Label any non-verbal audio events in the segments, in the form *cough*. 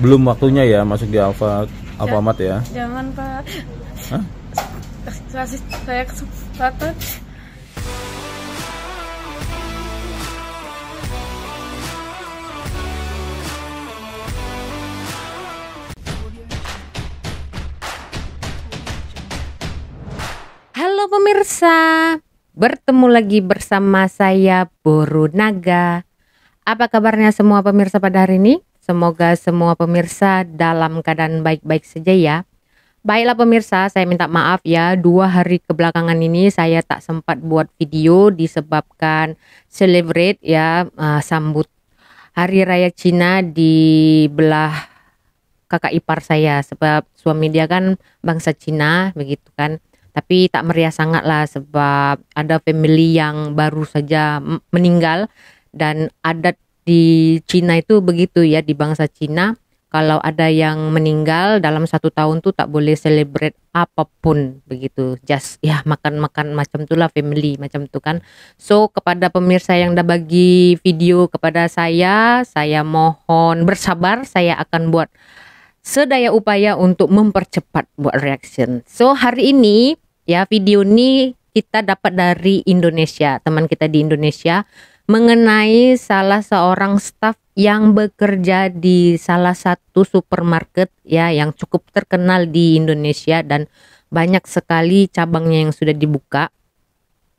belum waktunya ya masuk di Alfa iya. Alfamart ya jangan pak Hah? kasih saya kesempatan Halo pemirsa, bertemu lagi bersama saya Boru Naga. Apa kabarnya semua pemirsa pada hari ini? Semoga semua pemirsa dalam keadaan baik-baik saja ya. Baiklah pemirsa, saya minta maaf ya dua hari kebelakangan ini saya tak sempat buat video disebabkan celebrate ya uh, sambut Hari Raya Cina di belah kakak ipar saya sebab suami dia kan bangsa Cina begitu kan. Tapi tak meriah sangat lah sebab ada family yang baru saja meninggal dan adat di Cina itu begitu ya di bangsa Cina kalau ada yang meninggal dalam satu tahun tuh tak boleh celebrate apapun begitu just ya makan-makan macam itulah family macam itu kan so kepada pemirsa yang udah bagi video kepada saya saya mohon bersabar saya akan buat sedaya upaya untuk mempercepat buat reaction so hari ini ya video ini kita dapat dari Indonesia teman kita di Indonesia mengenai salah seorang staf yang bekerja di salah satu supermarket ya yang cukup terkenal di Indonesia dan banyak sekali cabangnya yang sudah dibuka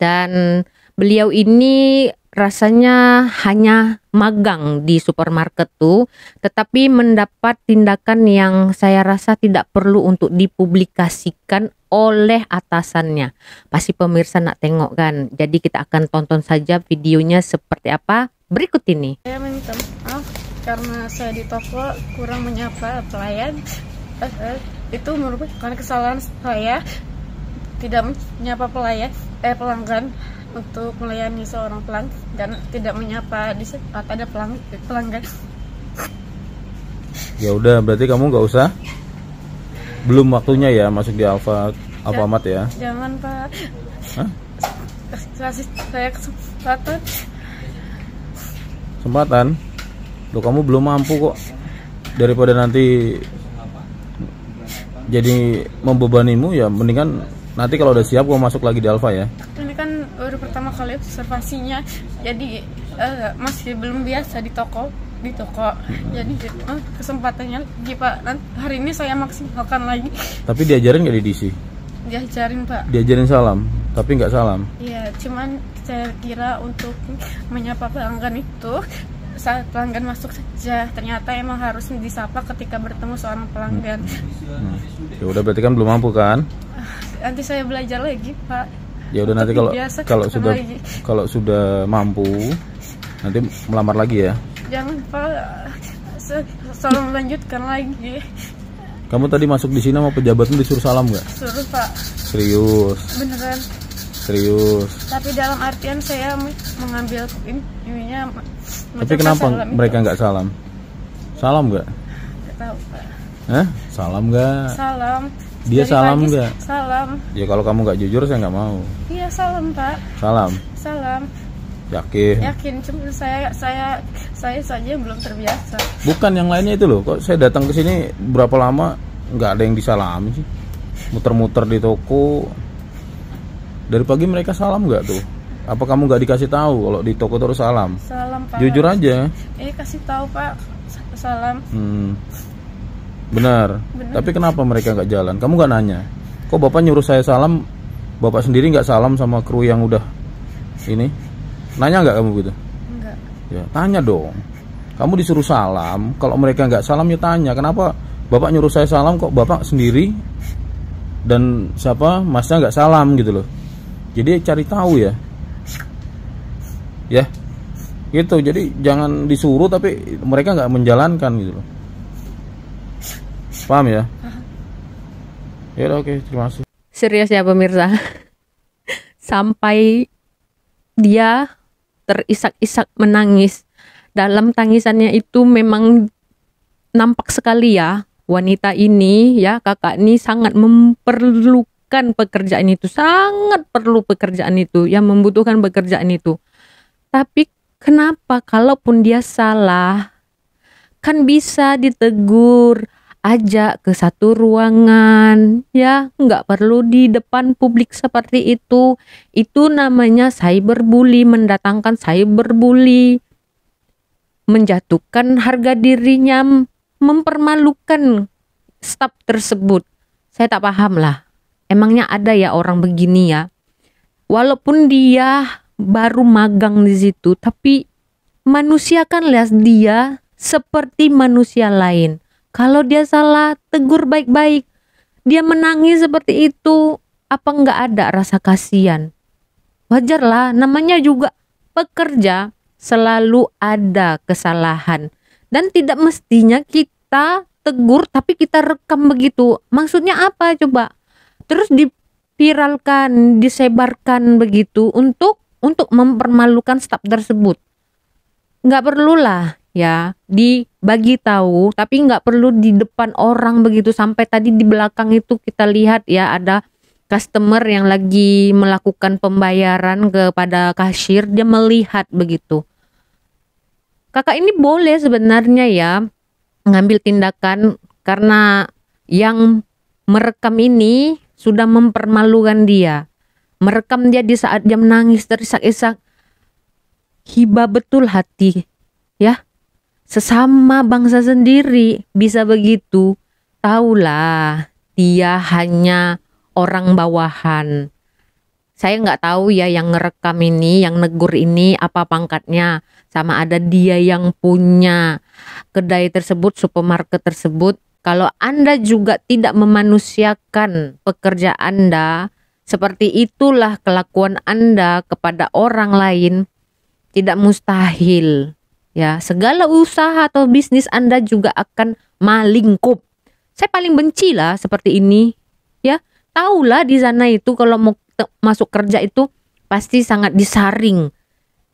dan beliau ini rasanya hanya magang di supermarket tuh tetapi mendapat tindakan yang saya rasa tidak perlu untuk dipublikasikan oleh atasannya. Pasti pemirsa nak tengok kan. Jadi kita akan tonton saja videonya seperti apa berikut ini. Saya minta maaf karena saya di toko kurang menyapa pelayan. Eh, eh, itu merupakan kesalahan saya tidak menyapa pelayan eh pelanggan untuk melayani seorang pelanggan dan tidak menyapa di saat ada pelang pelanggan. Ya udah, berarti kamu nggak usah belum waktunya ya masuk di Alfa amat ya jangan pak Hah? kasih saya kesempatan kesempatan lo kamu belum mampu kok daripada nanti jadi membebanimu ya mendingan nanti kalau udah siap gua masuk lagi di Alfa ya ini kan baru pertama kali observasinya jadi uh, masih belum biasa di toko di toko jadi gitu kesempatannya lagi pak hari ini saya maksimalkan lagi tapi diajarin nggak di DC diajarin pak diajarin salam tapi nggak salam iya cuman saya kira untuk menyapa pelanggan itu saat pelanggan masuk saja ternyata emang harus disapa ketika bertemu seorang pelanggan hmm. ya udah berarti kan belum mampu kan nanti saya belajar lagi pak ya udah nanti kalau kalau sudah kalau sudah mampu nanti melamar lagi ya jangan pak selalu melanjutkan lagi kamu tadi masuk di sini sama pejabatnya disuruh salam nggak suruh pak serius beneran serius tapi dalam artian saya mengambil ininya tapi kenapa mereka nggak salam salam nggak nggak tahu pak Hah? salam nggak salam dia Dari salam nggak salam ya kalau kamu nggak jujur saya nggak mau iya salam pak salam salam Yakin. Yakin, cuma saya saya saya saja belum terbiasa. Bukan yang lainnya itu loh. Kok saya datang ke sini berapa lama nggak ada yang disalami sih? Muter-muter di toko. Dari pagi mereka salam nggak tuh? Apa kamu nggak dikasih tahu kalau di toko terus salam? Salam Pak. Jujur aja. Eh kasih tahu Pak. Salam. Hmm. Benar. Benar. Tapi kenapa mereka nggak jalan? Kamu nggak nanya. Kok bapak nyuruh saya salam? Bapak sendiri nggak salam sama kru yang udah ini? Nanya nggak kamu gitu? Enggak. Ya, tanya dong. Kamu disuruh salam, kalau mereka nggak salam ya tanya, kenapa Bapak nyuruh saya salam kok Bapak sendiri dan siapa masnya nggak salam gitu loh. Jadi cari tahu ya. Ya. Gitu. Jadi jangan disuruh tapi mereka nggak menjalankan gitu loh. Paham ya? Ya oke, okay, terima kasih. Serius ya pemirsa. *laughs* Sampai dia terisak-isak menangis. Dalam tangisannya itu memang nampak sekali ya wanita ini ya kakak ini sangat memerlukan pekerjaan itu sangat perlu pekerjaan itu yang membutuhkan pekerjaan itu tapi kenapa kalaupun dia salah kan bisa ditegur aja ke satu ruangan ya nggak perlu di depan publik seperti itu itu namanya cyberbully mendatangkan cyberbully menjatuhkan harga dirinya mempermalukan staf tersebut saya tak paham lah emangnya ada ya orang begini ya walaupun dia baru magang di situ tapi manusia kan lihat dia seperti manusia lain kalau dia salah, tegur baik-baik. Dia menangis seperti itu, apa enggak ada rasa kasihan? Wajarlah, namanya juga pekerja selalu ada kesalahan. Dan tidak mestinya kita tegur tapi kita rekam begitu. Maksudnya apa coba? Terus dipiralkan, disebarkan begitu untuk untuk mempermalukan staf tersebut. Nggak perlulah ya dibagi tahu tapi nggak perlu di depan orang begitu sampai tadi di belakang itu kita lihat ya ada customer yang lagi melakukan pembayaran kepada kasir dia melihat begitu kakak ini boleh sebenarnya ya ngambil tindakan karena yang merekam ini sudah mempermalukan dia merekam dia di saat dia menangis terisak-isak hibah betul hati ya sesama bangsa sendiri bisa begitu. Tahulah dia hanya orang bawahan. Saya nggak tahu ya yang ngerekam ini, yang negur ini apa pangkatnya. Sama ada dia yang punya kedai tersebut, supermarket tersebut. Kalau Anda juga tidak memanusiakan pekerja Anda, seperti itulah kelakuan Anda kepada orang lain, tidak mustahil Ya, segala usaha atau bisnis Anda juga akan malingkup. Saya paling benci lah seperti ini. Ya, taulah di sana itu kalau mau masuk kerja itu pasti sangat disaring.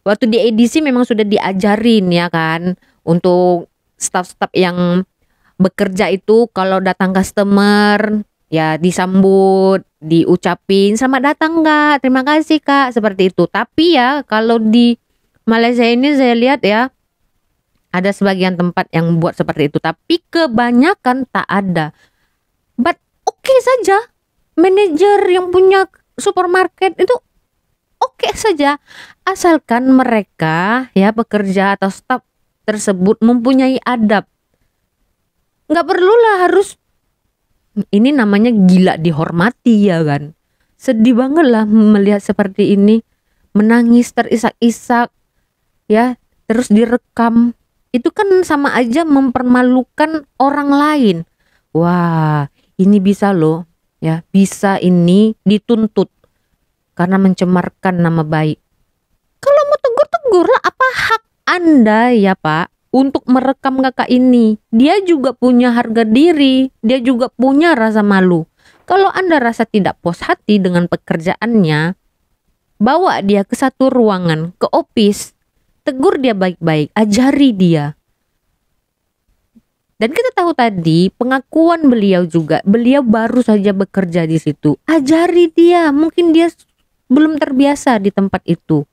Waktu di edisi memang sudah diajarin ya kan untuk staff-staff yang bekerja itu kalau datang customer ya disambut, diucapin sama datang Kak, terima kasih Kak, seperti itu. Tapi ya kalau di Malaysia ini saya lihat ya ada sebagian tempat yang buat seperti itu, tapi kebanyakan tak ada. But oke okay saja, manajer yang punya supermarket itu oke okay saja, asalkan mereka ya pekerja atau staff tersebut mempunyai adab. Nggak perlulah harus ini namanya gila dihormati ya kan. Sedih banget lah melihat seperti ini, menangis terisak-isak, ya terus direkam itu kan sama aja mempermalukan orang lain. Wah, ini bisa loh, ya bisa ini dituntut karena mencemarkan nama baik. Kalau mau tegur tegurlah, apa hak anda ya Pak untuk merekam kakak ini? Dia juga punya harga diri, dia juga punya rasa malu. Kalau Anda rasa tidak puas hati dengan pekerjaannya, bawa dia ke satu ruangan, ke office tegur dia baik-baik, ajari dia. Dan kita tahu tadi pengakuan beliau juga, beliau baru saja bekerja di situ. Ajari dia, mungkin dia belum terbiasa di tempat itu.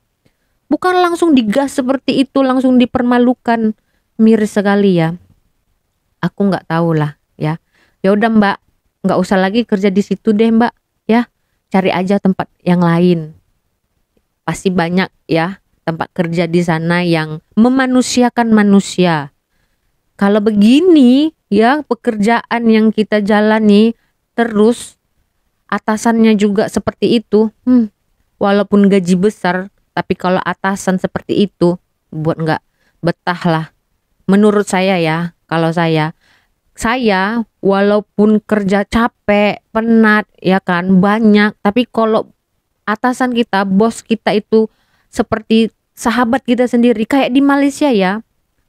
Bukan langsung digas seperti itu, langsung dipermalukan. Miris sekali ya. Aku nggak tahu lah ya. Ya udah Mbak, nggak usah lagi kerja di situ deh Mbak, ya. Cari aja tempat yang lain. Pasti banyak ya tempat kerja di sana yang memanusiakan manusia. Kalau begini ya pekerjaan yang kita jalani terus atasannya juga seperti itu, hmm, walaupun gaji besar, tapi kalau atasan seperti itu buat nggak betah lah. Menurut saya ya, kalau saya, saya walaupun kerja capek, penat, ya kan banyak, tapi kalau atasan kita, bos kita itu seperti sahabat kita sendiri kayak di Malaysia ya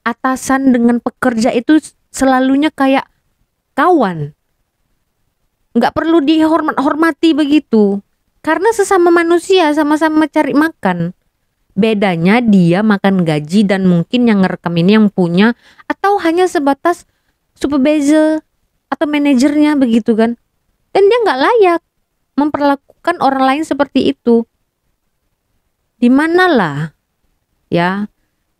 atasan dengan pekerja itu selalunya kayak kawan nggak perlu dihormat-hormati begitu karena sesama manusia sama-sama cari makan bedanya dia makan gaji dan mungkin yang ngerekam ini yang punya atau hanya sebatas supervisor atau manajernya begitu kan dan dia nggak layak memperlakukan orang lain seperti itu di dimanalah ya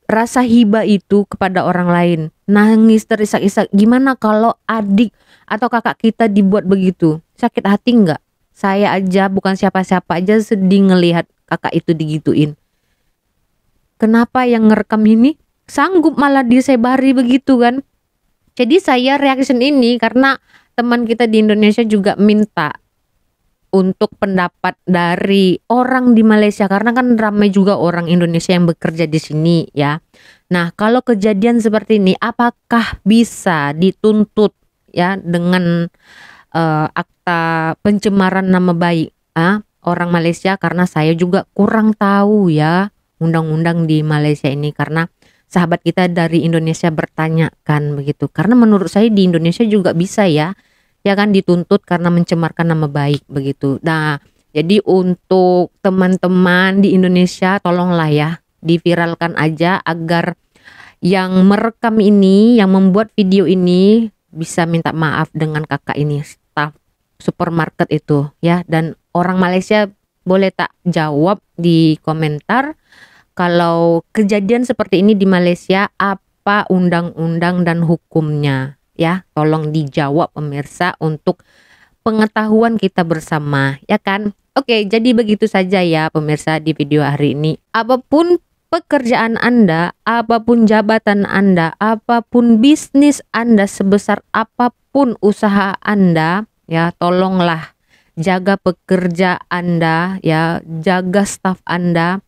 rasa hiba itu kepada orang lain. Nangis terisak-isak. Gimana kalau adik atau kakak kita dibuat begitu? Sakit hati nggak? Saya aja bukan siapa-siapa aja sedih ngelihat kakak itu digituin. Kenapa yang ngerekam ini sanggup malah disebari begitu kan? Jadi saya reaction ini karena teman kita di Indonesia juga minta untuk pendapat dari orang di Malaysia karena kan ramai juga orang Indonesia yang bekerja di sini ya. Nah, kalau kejadian seperti ini apakah bisa dituntut ya dengan uh, akta pencemaran nama baik ah orang Malaysia karena saya juga kurang tahu ya undang-undang di Malaysia ini karena sahabat kita dari Indonesia bertanyakan begitu. Karena menurut saya di Indonesia juga bisa ya ya kan dituntut karena mencemarkan nama baik begitu. Nah, jadi untuk teman-teman di Indonesia tolonglah ya diviralkan aja agar yang merekam ini, yang membuat video ini bisa minta maaf dengan kakak ini staff supermarket itu ya dan orang Malaysia boleh tak jawab di komentar kalau kejadian seperti ini di Malaysia apa undang-undang dan hukumnya ya. Tolong dijawab pemirsa untuk pengetahuan kita bersama, ya kan? Oke, jadi begitu saja ya pemirsa di video hari ini. Apapun pekerjaan Anda, apapun jabatan Anda, apapun bisnis Anda, sebesar apapun usaha Anda, ya tolonglah jaga pekerja Anda, ya jaga staf Anda,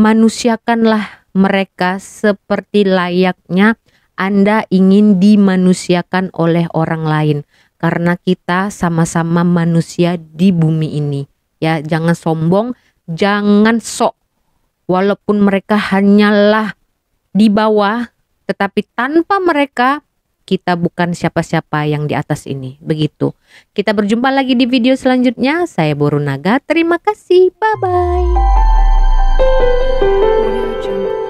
manusiakanlah mereka seperti layaknya anda ingin dimanusiakan oleh orang lain karena kita sama-sama manusia di bumi ini. Ya, jangan sombong, jangan sok. Walaupun mereka hanyalah di bawah, tetapi tanpa mereka kita bukan siapa-siapa yang di atas ini. Begitu. Kita berjumpa lagi di video selanjutnya. Saya Borunaga. Terima kasih. Bye bye.